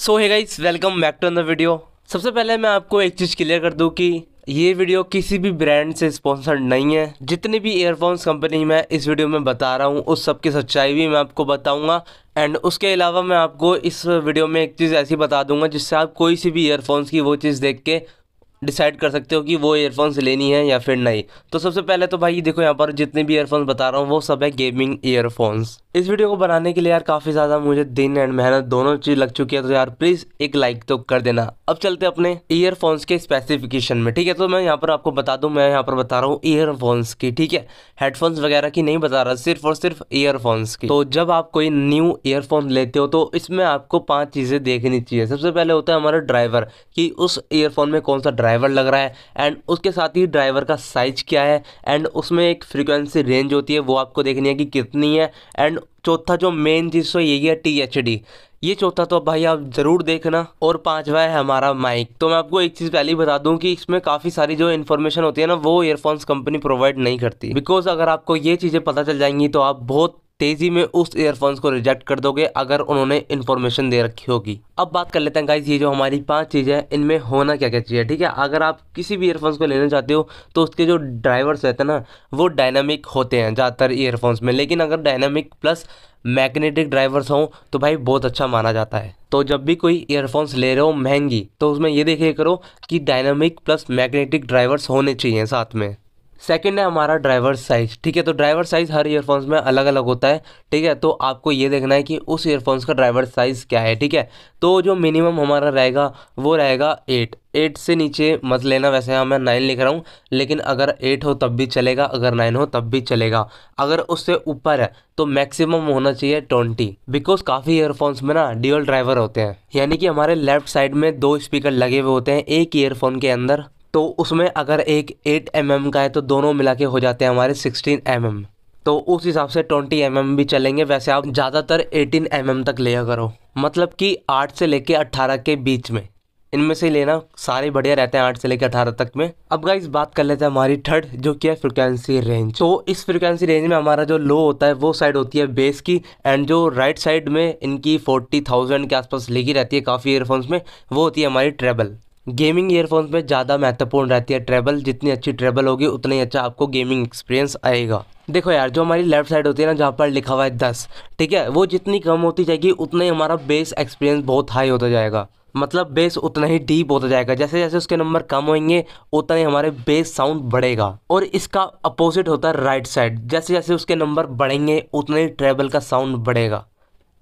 सो है guys welcome back to the video सबसे पहले मैं आपको एक चीज़ क्लियर कर दूं कि ये वीडियो किसी भी ब्रांड से स्पॉन्सर्ड नहीं है जितने भी एयरफोन्स कंपनी मैं इस वीडियो में बता रहा हूँ उस सब की सच्चाई भी मैं आपको बताऊँगा एंड उसके अलावा मैं आपको इस वीडियो में एक चीज़ ऐसी बता दूंगा जिससे आप कोई सी भी ईयरफोन्स की वो चीज़ देख के डिसाइड कर सकते हो कि वो ईयरफोन्स लेनी है या फिर नहीं तो सबसे पहले तो भाई देखो यहाँ पर जितने भी ईयरफोन्स बता रहा हूँ वो सब है गेमिंग ईयरफोन्स इस वीडियो को बनाने के लिए यार काफ़ी ज़्यादा मुझे दिन एंड मेहनत दोनों चीज़ लग चुकी है तो यार प्लीज़ एक लाइक तो कर देना अब चलते अपने ईयरफोन्स के स्पेसिफिकेशन में ठीक है तो मैं यहाँ पर आपको बता दूँ मैं यहाँ पर बता रहा हूँ ईयरफोन्स की ठीक है हेडफोन्स वगैरह की नहीं बता रहा सिर्फ और सिर्फ ईयरफोन्स की तो जब आप कोई न्यू ईयरफोन लेते हो तो इसमें आपको पाँच चीज़ें देखनी चाहिए सबसे पहले होता है हमारा ड्राइवर कि उस ईयरफोन में कौन सा ड्राइवर लग रहा है एंड उसके साथ ही ड्राइवर का साइज क्या है एंड उसमें एक फ्रिक्वेंसी रेंज होती है वो आपको देखनी है कि कितनी है एंड चौथा जो मेन चीज़ है तो यही है टी एच डी ये चौथा तो भाई आप ज़रूर देखना और पांचवा है हमारा माइक तो मैं आपको एक चीज़ पहले ही बता दूं कि इसमें काफ़ी सारी जो इन्फॉर्मेशन होती है ना वो ईयरफोन्स कंपनी प्रोवाइड नहीं करती बिकॉज अगर आपको ये चीज़ें पता चल जाएंगी तो आप बहुत तेजी में उस ईयरफोन्स को रिजेक्ट कर दोगे अगर उन्होंने इन्फॉर्मेशन दे रखी होगी अब बात कर लेते हैं गाइज ये जो हमारी पांच चीज़ें हैं इनमें होना क्या क्या चाहिए ठीक है अगर आप किसी भी ईयरफोन्स को लेना चाहते हो तो उसके जो ड्राइवर्स रहते हैं ना वो डायनामिक होते हैं ज़्यादातर ईयरफोन्स में लेकिन अगर डायनामिक प्लस मैग्नेटिक ड्राइवर्स हों तो भाई बहुत अच्छा माना जाता है तो जब भी कोई ईयरफोन्स ले रहे हो महंगी तो उसमें ये देखिए करो कि डायनामिक प्लस मैग्नेटिक ड्राइवर्स होने चाहिए साथ में सेकेंड है हमारा ड्राइवर साइज़ ठीक है तो ड्राइवर साइज़ हर ईयरफोन्स में अलग अलग होता है ठीक है तो आपको ये देखना है कि उस ईयरफोन्स का ड्राइवर साइज़ क्या है ठीक है तो जो मिनिमम हमारा रहेगा वो रहेगा एट एट से नीचे मत लेना वैसे हाँ मैं नाइन लिख रहा हूँ लेकिन अगर एट हो तब भी चलेगा अगर नाइन हो तब भी चलेगा अगर उससे ऊपर है तो मैक्सिमम होना चाहिए ट्वेंटी बिकॉज काफ़ी ईयरफोन्स में ना ड्यूअल ड्राइवर होते हैं यानी कि हमारे लेफ्ट साइड में दो स्पीकर लगे हुए होते हैं एक ईयरफोन के अंदर तो उसमें अगर एक एट एम mm का है तो दोनों मिला के हो जाते हैं हमारे सिक्सटीन एम mm. तो उस हिसाब से ट्वेंटी एम mm भी चलेंगे वैसे आप ज़्यादातर एटीन एम mm तक लिया करो मतलब कि आठ से लेके अट्ठारह के बीच में इनमें से लेना सारे बढ़िया रहते हैं आठ से लेकर अठारह तक में अब गाइस बात कर लेते हैं हमारी थर्ड जो कि है फ्रिक्वेंसी रेंज तो इस फ्रिक्वेंसी रेंज में हमारा जो लो होता है वो साइड होती है बेस की एंड जो राइट साइड में इनकी फोर्टी थाउजेंड के आसपास लेगी रहती है काफ़ी ईयरफोन्स में वो होती है हमारी ट्रेबल गेमिंग ईयरफोन्स में ज़्यादा महत्वपूर्ण रहती है ट्रेबल जितनी अच्छी ट्रेबल होगी उतना ही अच्छा आपको गेमिंग एक्सपीरियंस आएगा देखो यार जो हमारी लेफ्ट साइड होती है ना जहाँ पर लिखा हुआ है दस ठीक है वो जितनी कम होती जाएगी उतना ही हमारा बेस एक्सपीरियंस बहुत हाई होता जाएगा मतलब बेस उतना ही डीप होता जाएगा जैसे जैसे उसके नंबर कम होंगे उतना ही हमारे बेस साउंड बढ़ेगा और इसका अपोजिट होता है राइट साइड जैसे जैसे उसके नंबर बढ़ेंगे उतना ही ट्रेबल का साउंड बढ़ेगा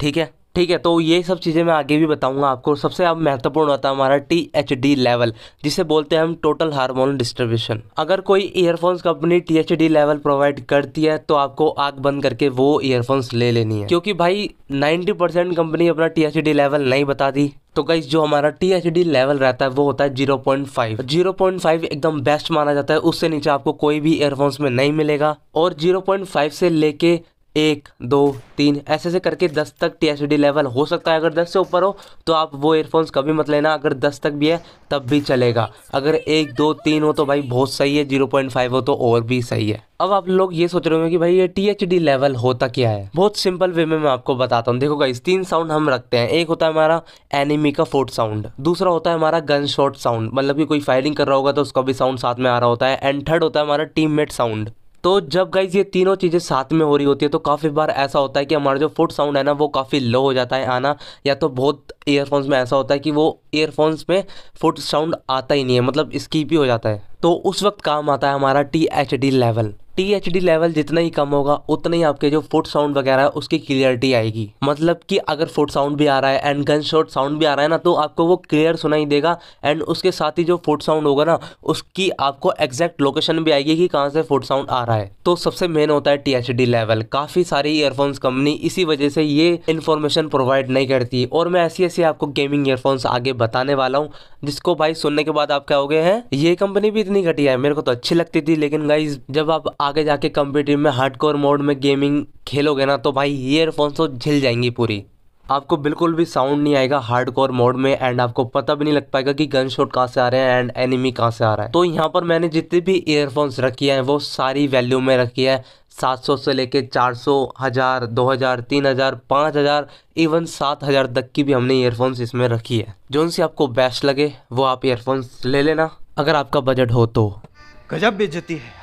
ठीक है ठीक है तो ये सब चीज़ें मैं आगे भी बताऊंगा आपको सबसे अब महत्वपूर्ण होता है हमारा टी एच डी लेवल जिसे बोलते हैं हम टोटल हार्मोन डिस्ट्रीब्यूशन अगर कोई earphones company T H D level provide करती है तो आपको आग बंद करके वो ईयरफोन्स ले लेनी है क्योंकि भाई 90 परसेंट कंपनी अपना टी एच डी लेवल नहीं बताती तो कई जो हमारा टी एच डी लेवल रहता है वो होता है zero point five zero point five एकदम बेस्ट माना जाता है उससे नीचे आपको कोई भी एयरफोन्स में नहीं मिलेगा और जीरो पॉइंट फाइव से लेके एक दो तीन ऐसे ऐसे करके दस तक टी लेवल हो सकता है अगर दस से ऊपर हो तो आप वो एयरफोन्स कभी मत लेना अगर दस तक भी है तब भी चलेगा अगर एक दो तीन हो तो भाई बहुत सही है जीरो पॉइंट फाइव हो तो और भी सही है अब आप लोग ये सोच रहे होंगे कि भाई ये टी एच डी लेवल होता क्या है बहुत सिंपल वे में मैं आपको बताता हूँ देखो इस तीन साउंड हम रखते हैं एक होता है हमारा एनिमी का फोर्ट साउंड दूसरा होता है हमारा गन शॉट साउंड मतलब कि कोई फायरिंग कर रहा होगा तो उसका भी साउंड साथ में आ रहा होता है एंड थर्ड होता है हमारा टीम मेट साउंड तो जब गाइज ये तीनों चीज़ें साथ में हो रही होती है तो काफ़ी बार ऐसा होता है कि हमारा जो फुट साउंड है ना वो काफ़ी लो हो जाता है आना या तो बहुत ईयरफोन्स में ऐसा होता है कि वो ईयरफोन्स में फुट साउंड आता ही नहीं है मतलब स्कीप ही हो जाता है तो उस वक्त काम आता है हमारा T H D level T level जितना ही कम होगा उतना ही आपके जो फुट साउंड वगैरह है उसकी क्लियरिटी आएगी मतलब कि अगर फुट साउंड भी आ रहा है एंड गन शॉट साउंड भी आ रहा है ना तो आपको वो क्लियर सुनाई देगा एंड उसके साथ ही जो फुट साउंड होगा ना उसकी आपको एग्जैक्ट लोकेशन भी आएगी कि कहाँ से फुट साउंड आ रहा है तो सबसे मेन होता है टी लेवल काफ़ी सारी ईयरफोन्स कंपनी इसी वजह से ये इन्फॉर्मेशन प्रोवाइड नहीं करती और मैं ऐसी ऐसी आपको गेमिंग ईयरफोन्स आगे बताने वाला हूँ जिसको भाई सुनने के बाद आप क्या हो गए हैं ये कंपनी भी इतनी घटिया है मेरे को तो अच्छी लगती थी लेकिन गाइज जब आप आगे जाके कम्पिटिव में हार्डकोर मोड में गेमिंग खेलोगे ना तो भाई ईयरफोन्स तो झिल जाएंगी पूरी आपको बिल्कुल भी साउंड नहीं आएगा हार्डकोर मोड में एंड आपको पता भी नहीं लग पाएगा कि गन शॉट कहाँ से आ रहे हैं एंड एनिमी कहाँ से आ रहा है तो यहाँ पर मैंने जितने भी ईयरफोन्स रखी हैं वो सारी वैल्यू में रखी है 700 से लेके 400 हज़ार दो हज़ार तीन हज़ार पाँच हज़ार इवन सात हज़ार तक की भी हमने ईयरफोन्स इसमें रखी है जो उनसे आपको बेस्ट लगे वो आप ईयरफोन्स ले लेना अगर आपका बजट हो तो गजब बेचती है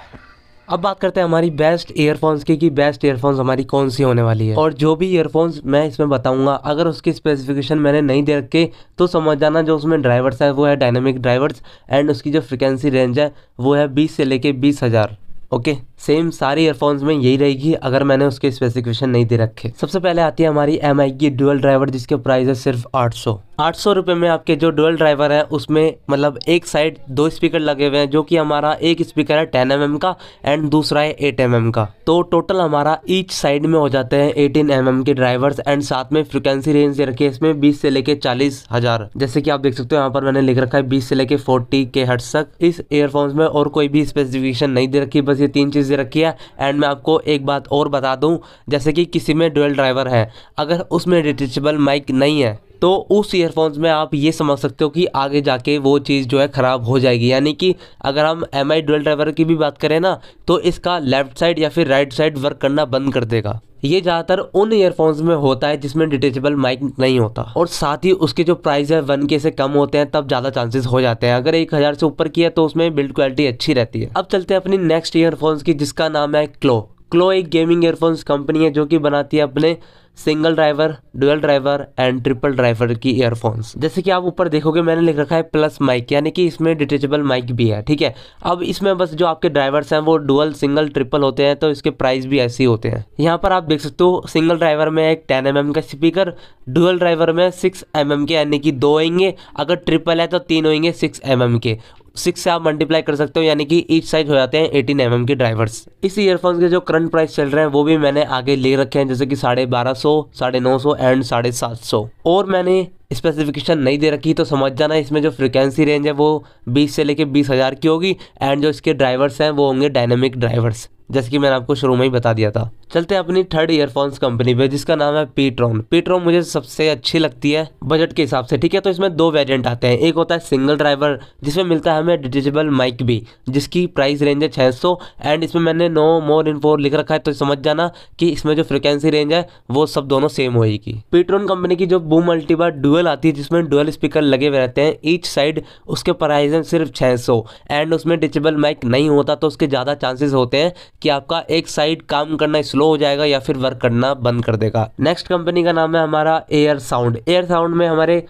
अब बात करते हैं हमारी बेस्ट ईयरफोन्स की कि बेस्ट ईयरफोन्स हमारी कौन सी होने वाली है और जो भी ईयरफोन्स मैं इसमें बताऊंगा अगर उसकी स्पेसिफिकेशन मैंने नहीं दे रखे तो समझ जाना जो उसमें ड्राइवर्स है वो है डायनामिक ड्राइवर्स एंड उसकी जो फ्रिक्वेंसी रेंज है वो है बीस से लेके बीस हज़ार ओके सेम सारे ईयरफोन्स में यही रहेगी अगर मैंने उसके स्पेसिफिकेशन नहीं दे रखे सबसे पहले आती है हमारी एम की डुअल ड्राइवर जिसके प्राइस है सिर्फ आठ सौ आठ सौ रुपये में आपके जो डुअल ड्राइवर है उसमें मतलब एक साइड दो स्पीकर लगे हुए हैं जो कि हमारा एक स्पीकर है टेन एम mm का एंड दूसरा है एट एम mm का तो टोटल हमारा ईच साइड में हो जाते हैं एटीन एम mm के ड्राइवर्स एंड साथ में फ्रिक्वेंसी रेंज दे रखी है इसमें बीस से लेके चालीस हजार जैसे कि आप देख सकते हो यहाँ पर मैंने लिख रखा है बीस से लेके फोर्टी के हट तक इस एयरफोन्स में और कोई भी स्पेसिफिकेशन नहीं दे रखी बस ये तीन चीज़ दे रखी है एंड मैं आपको एक बात और बता दूँ जैसे कि किसी में डुअल ड्राइवर है अगर उसमें डिटेचबल माइक नहीं है तो उस ईयरफोन्स में आप ये समझ सकते हो कि आगे जाके वो चीज़ जो है ख़राब हो जाएगी यानी कि अगर हम एम आई डुअल ड्राइवर की भी बात करें ना तो इसका लेफ्ट साइड या फिर राइट साइड वर्क करना बंद कर देगा ये ज़्यादातर उन ईयरफोन्स में होता है जिसमें डिटेचेबल माइक नहीं होता और साथ ही उसके जो प्राइस है वन के से कम होते हैं तब ज़्यादा चांसेस हो जाते हैं अगर एक हज़ार से ऊपर की है तो उसमें बिल्ड क्वालिटी अच्छी रहती है अब चलते हैं अपनी नेक्स्ट ईयरफोन्स की जिसका नाम है क्लो क्लो एक गेमिंग ईयरफोन्स कंपनी है जो कि बनाती है अपने single driver dual driver and triple driver की ईयरफोन्स जैसे कि आप ऊपर देखोगे मैंने लिख रखा है प्लस माइक यानी कि इसमें डिटेचेबल माइक भी है ठीक है अब इसमें बस जो आपके ड्राइवर्स हैं वो डुअल सिंगल ट्रिपल होते हैं तो इसके प्राइस भी ऐसे ही होते हैं यहाँ पर आप देख सकते हो सिंगल ड्राइवर में एक टेन एम का स्पीकर डुअल ड्राइवर में सिक्स एम के यानी कि दो होंगे अगर ट्रिपल है तो तीन होंगे सिक्स एम के सिक्स से आप मल्टीप्लाई कर सकते हो यानी कि ईच साइज हो जाते हैं एटीन एम के ड्राइवर्स इस ईयरफोन्स के जो करंट प्राइस चल रहे हैं वो भी मैंने आगे ले रखे हैं जैसे कि साढ़े बारह सौ साढ़े नौ सौ एंड साढ़े सात सौ और मैंने स्पेसिफिकेशन नहीं दे रखी तो समझ जाना इसमें जो फ्रिक्वेंसी रेंज है वो 20 से लेके बीस हज़ार की होगी एंड जो इसके ड्राइवर्स हैं वो होंगे डायनेमिक ड्राइवर्स जैसे कि मैंने आपको शुरू में ही बता दिया था चलते हैं अपनी थर्ड ईयरफोन्स कंपनी पे जिसका नाम है पीट्रॉन पीट्रॉन मुझे सबसे अच्छी लगती है बजट के हिसाब से ठीक है तो इसमें दो वेरिएंट आते हैं एक होता है सिंगल ड्राइवर जिसमें मिलता है हमें डिटेचेबल माइक भी जिसकी प्राइस रेंज है सौ एंड इसमें मैंने नो मोर इन फोर लिख रखा है तो समझ जाना कि इसमें जो फ्रिक्वेंसी रेंज है वो सब दोनों सेम होगी पीट्रॉन कंपनी की जो बू मल्टीबा डू डुअल आती है जिसमें डुअल स्पीकर लगे हुए रहते हैं ईच साइड उसके प्राइस हैं सिर्फ छः सौ एंड उसमें डिचेबल माइक नहीं होता तो उसके ज़्यादा चांसेस होते हैं कि आपका एक साइड काम करना स्लो हो जाएगा या फिर वर्क करना बंद कर देगा नेक्स्ट कंपनी का नाम है हमारा एयर साउंड एयर साउंड में हमारे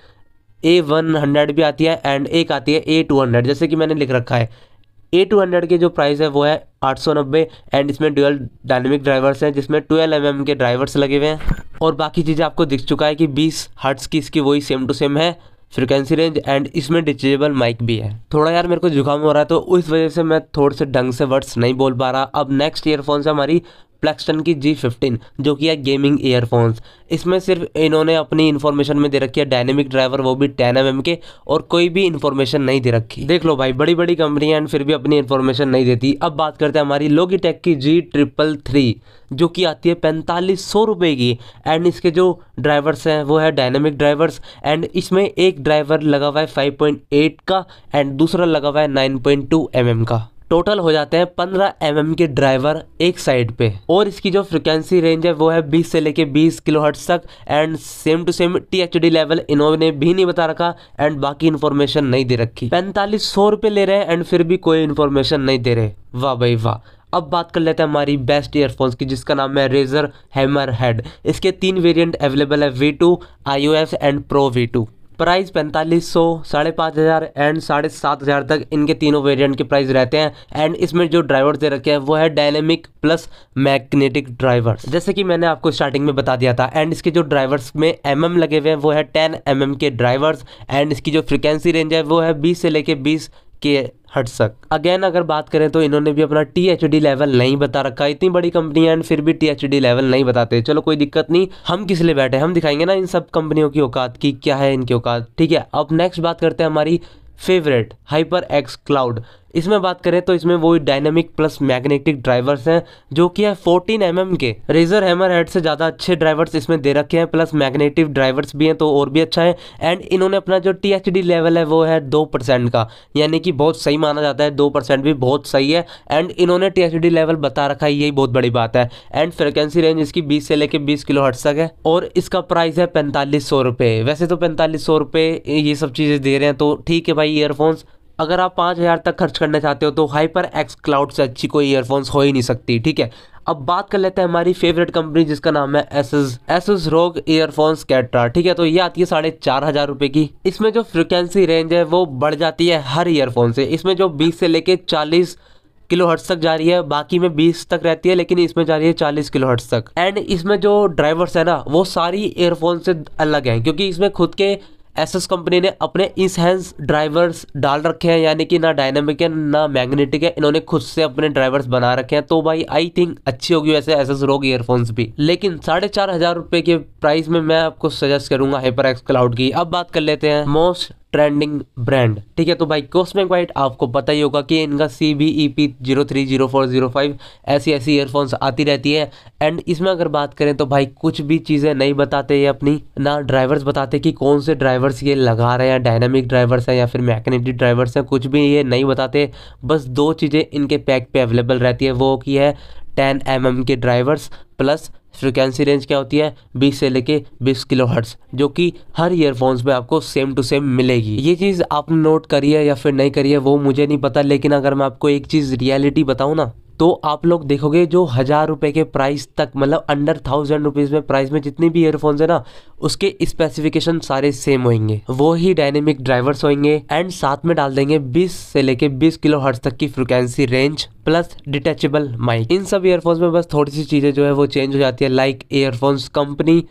ए वन हंड्रेड भी आती है एंड एक आती है ए टू हंड्रेड जैसे कि मैंने लिख रखा है ए टू हंड्रेड की जो प्राइस है वो है आठ सौ नब्बे एंड इसमें डुअल डायनेमिक ड्राइवर्स हैं जिसमें ट्वेल्व एम के ड्राइवर्स लगे हुए हैं और बाकी चीज़ें आपको दिख चुका है कि बीस हर्ट्स की इसकी वही सेम टू सेम है फ्रिक्वेंसी रेंज एंड इसमें डिचेबल माइक भी है थोड़ा यार मेरे को जुकाम हो रहा है तो उस वजह से मैं थोड़े से ढंग से वर्ड्स नहीं बोल पा रहा अब नेक्स्ट ईयरफोन से हमारी प्लेक्सटन की जी फिफ्टीन जो कि है गेमिंग ईयरफोन्स इसमें सिर्फ इन्होंने अपनी इन्फॉर्मेशन में दे रखी है डायनेमिक ड्राइवर वो भी टेन एम के और कोई भी इन्फॉर्मेशन नहीं दे रखी देख लो भाई बड़ी बड़ी कंपनियां एंड फिर भी अपनी इन्फॉर्मेशन नहीं देती अब बात करते हैं हमारी लोगी टेक की जी ट्रिपल थ्री जो कि आती है पैंतालीस सौ रुपये की एंड इसके जो ड्राइवर्स हैं वो है डायनेमिक ड्राइवर्स एंड इसमें एक ड्राइवर लगा हुआ है फाइव पॉइंट एट का एंड दूसरा लगा हुआ है nine point two M M का टोटल हो जाते हैं 15 एम mm के ड्राइवर एक साइड पे और इसकी जो फ्रिक्वेंसी रेंज है वो है 20 से लेके 20 किलो हट्स तक and same to same T H D level इन्होंने भी नहीं बता रखा एंड बाकी इन्फॉर्मेशन नहीं दे रखी पैंतालीस सौ रुपये ले रहे हैं एंड फिर भी कोई इन्फॉर्मेशन नहीं दे रहे वाह भाई वाह अब बात कर लेते हैं हमारी बेस्ट ईयरफोन्स की जिसका नाम है रेजर हैमर हेड इसके तीन वेरिएंट अवेलेबल है V two I and pro V two price पैंतालीस सौ साढ़े पाँच हज़ार एंड साढ़े सात हज़ार तक इनके तीनों वेरिएंट के प्राइस रहते हैं एंड इसमें जो ड्राइवर दे रखे हैं वो है डायनेमिक प्लस मैग्नेटिक ड्राइवर्स जैसे कि मैंने आपको स्टार्टिंग में बता दिया था एंड इसके जो ड्राइवर्स में एम mm लगे हुए हैं वो है टेन एम mm के ड्राइवर्स एंड इसकी जो फ्रिक्वेंसी रेंज है वो है बीस से लेकर बीस के हट सक अगेन अगर बात करें तो इन्होंने भी अपना टी एच डी लेवल नहीं बता रखा इतनी बड़ी कंपनी है एंड फिर भी टी एच डी लेवल नहीं बताते चलो कोई दिक्कत नहीं हम किस लिए बैठे हम दिखाएंगे ना इन सब कंपनियों की औकात की क्या है इनकी औकात ठीक है अब नेक्स्ट बात करते हैं हमारी फेवरेट हाइपर एक्स क्लाउड इसमें बात करें तो इसमें वो डायनेमिक प्लस मैग्नेटिक ड्राइवर्स हैं जो कि है फोर्टीन एम mm के रेजर हैमर हेड से ज़्यादा अच्छे ड्राइवर्स इसमें दे रखे हैं प्लस मैग्नेटिक ड्राइवर्स भी हैं तो और भी अच्छा है एंड इन्होंने अपना जो टी एच डी लेवल है वो है दो परसेंट का यानी कि बहुत सही माना जाता है दो परसेंट भी बहुत सही है एंड इन्होंने टी एच डी लेवल बता रखा है यही बहुत बड़ी बात है एंड फ्रिक्वेंसी रेंज इसकी बीस से लेकर बीस किलो हट तक है और इसका प्राइस है पैंतालीस सौ रुपये वैसे तो पैंतालीस सौ रुपये ये सब चीज़ें दे रहे हैं तो ठीक है भाई ईयरफोन्स अगर आप पाँच हज़ार तक खर्च करना चाहते हो तो हाइपर एक्स क्लाउड से अच्छी कोई ईयरफोन्स हो ही नहीं सकती ठीक है अब बात कर लेते हैं हमारी फेवरेट कंपनी जिसका नाम है एसएस एसएस रोग ईयरफोन्स कैट्रा ठीक है तो ये आती है साढ़े चार हजार रुपये की इसमें जो फ्रिक्वेंसी रेंज है वो बढ़ जाती है हर ईयरफोन से इसमें जो बीस से लेके चालीस किलो हर्ट्स तक जा रही है बाकी में 20 तक रहती है लेकिन इसमें जा रही है 40 किलो हर्ट्स तक एंड इसमें जो ड्राइवर्स है ना वो सारी ईयरफोन से अलग हैं क्योंकि इसमें खुद के एसएस कंपनी ने अपने इस इंसहेंस ड्राइवर्स डाल रखे हैं यानी कि ना डायनामिक है ना मैग्नेटिक है इन्होंने खुद से अपने ड्राइवर्स बना रखे हैं तो भाई आई थिंक अच्छी होगी वैसे एस एस रोग ईयरफोन्स भी लेकिन साढ़े चार हजार रुपए के प्राइस में मैं आपको सजेस्ट करूंगा हाइपर एक्स क्लाउड की अब बात कर लेते हैं मोस्ट ट्रेंडिंग ब्रांड ठीक है तो भाई कॉस्मिक वाइट आपको पता ही होगा कि इनका C B E P zero three zero four zero five ऐसी ऐसी ईयरफोन्स आती रहती है एंड इसमें अगर बात करें तो भाई कुछ भी चीज़ें नहीं बताते ये अपनी ना ड्राइवर्स बताते कि कौन से ड्राइवर्स ये लगा रहे हैं डायनामिक ड्राइवर्स हैं या फिर मैकेनिक ड्राइवर्स हैं कुछ भी ये नहीं बताते बस दो चीज़ें इनके पैक पे अवेलेबल रहती है वो की है टेन एम एम के ड्राइवर्स प्लस फ्रिक्वेंसी रेंज क्या होती है 20 से लेके 20 किलो हर्ट्स जो कि हर ईयरफोन्स में आपको सेम टू सेम मिलेगी ये चीज़ आप नोट करिए या फिर नहीं करिए वो मुझे नहीं पता लेकिन अगर मैं आपको एक चीज़ रियलिटी बताऊँ ना तो आप लोग देखोगे जो हज़ार रुपये के प्राइस तक मतलब अंडर थाउजेंड रुपीज़ में प्राइस में जितने भी ईयरफोन्स है ना उसके स्पेसिफिकेशन सारे सेम होंगे वो ही डायनेमिक ड्राइवर्स होंगे एंड साथ में डाल देंगे 20 से लेके 20 किलो हर्ट्स तक की frequency range plus detachable mic इन सब ईयरफोन्स में बस थोड़ी सी चीज़ें जो है वो चेंज हो जाती है like earphones company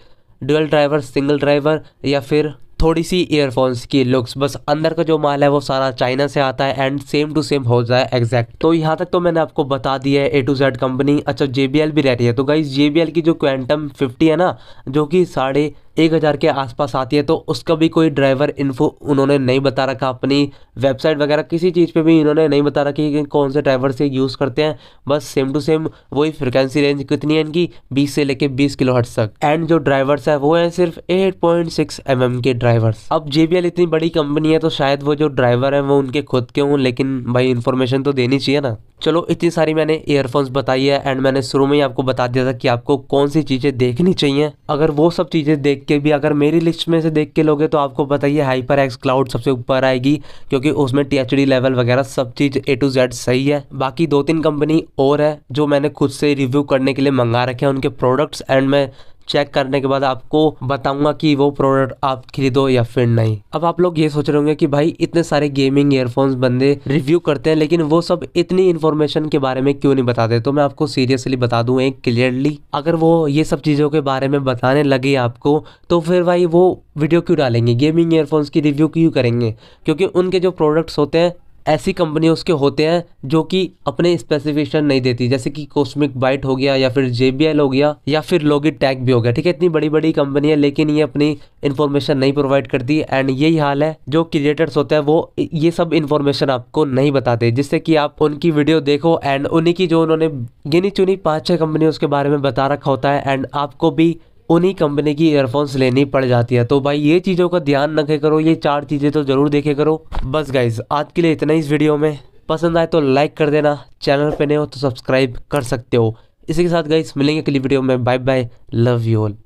dual driver single driver या फिर थोड़ी सी ईयरफोन्स की लुक्स बस अंदर का जो माल है वो सारा चाइना से आता है एंड सेम टू सेम हो जाए एग्जैक्ट तो यहाँ तक तो मैंने आपको बता दिया है ए टू जेड कंपनी अच्छा जे भी रह रही है तो गाइज जे की जो क्वेंटम फिफ्टी है ना जो कि साढ़े एक हज़ार के आसपास आती है तो उसका भी कोई ड्राइवर इन्फो उन्होंने नहीं बता रखा अपनी वेबसाइट वगैरह किसी चीज़ पे भी इन्होंने नहीं बता रखी कि कौन से ड्राइवर से यूज़ करते हैं बस सेम टू सेम वही फ्रिक्वेंसी रेंज कितनी है इनकी बीस से लेके बीस किलो हट तक एंड जो ड्राइवर्स है वो है सिर्फ eight point six M M के ड्राइवर्स अब जे बी एल इतनी बड़ी कंपनी है तो शायद वो जो ड्राइवर है वो उनके खुद के हों लेकिन भाई इन्फॉर्मेशन तो देनी चाहिए ना चलो इतनी सारी मैंने ईयरफोन्स बताई है एंड मैंने शुरू में ही आपको बता दिया था कि आपको कौन सी चीज़ें देखनी चाहिए अगर वो सब चीज़ें देख देख के भी अगर मेरी लिस्ट में से देख के लोगे तो आपको बताइए हाइपर एक्स क्लाउड सबसे ऊपर आएगी क्योंकि उसमें टी एच डी लेवल वगैरह सब चीज़ ए टू जेड सही है बाकी दो तीन कंपनी और है जो मैंने खुद से रिव्यू करने के लिए मंगा रखे हैं उनके प्रोडक्ट्स एंड मैं चेक करने के बाद आपको बताऊंगा कि वो प्रोडक्ट आप खरीदो या फिर नहीं अब आप लोग ये सोच रहे होंगे कि भाई इतने सारे गेमिंग ईयरफोन्स बंदे रिव्यू करते हैं लेकिन वो सब इतनी इन्फॉर्मेशन के बारे में क्यों नहीं बताते तो मैं आपको सीरियसली बता दूं एक क्लियरली अगर वो ये सब चीज़ों के बारे में बताने लगे आपको तो फिर भाई वो वीडियो क्यों डालेंगे गेमिंग ईयरफोन्स की रिव्यू क्यों करेंगे क्योंकि उनके जो प्रोडक्ट्स होते हैं ऐसी कंपनी उसके होते हैं जो कि अपने स्पेसिफिकेशन नहीं देती जैसे कि कॉस्मिक बाइट हो गया या फिर जे हो गया या फिर लोगी टैग भी हो गया ठीक है इतनी बड़ी बड़ी कंपनी है लेकिन ये अपनी इन्फॉर्मेशन नहीं प्रोवाइड करती एंड यही हाल है जो क्रिएटर्स होते हैं वो ये सब इन्फॉर्मेशन आपको नहीं बताते जिससे कि आप उनकी वीडियो देखो एंड उन्हीं की जो उन्होंने गिनी चुनी पाँच छः कंपनी उसके बारे में बता रखा होता है एंड आपको भी उन्हीं कंपनी की एयरफोन्स लेनी पड़ जाती है तो भाई ये चीज़ों का ध्यान रखे करो ये चार चीज़ें तो ज़रूर देखे करो बस गाइज आज के लिए इतना ही इस वीडियो में पसंद आए तो लाइक कर देना चैनल पर नहीं हो तो सब्सक्राइब कर सकते हो इसी के साथ गाइज़ मिलेंगे अगली वीडियो में bye bye love you all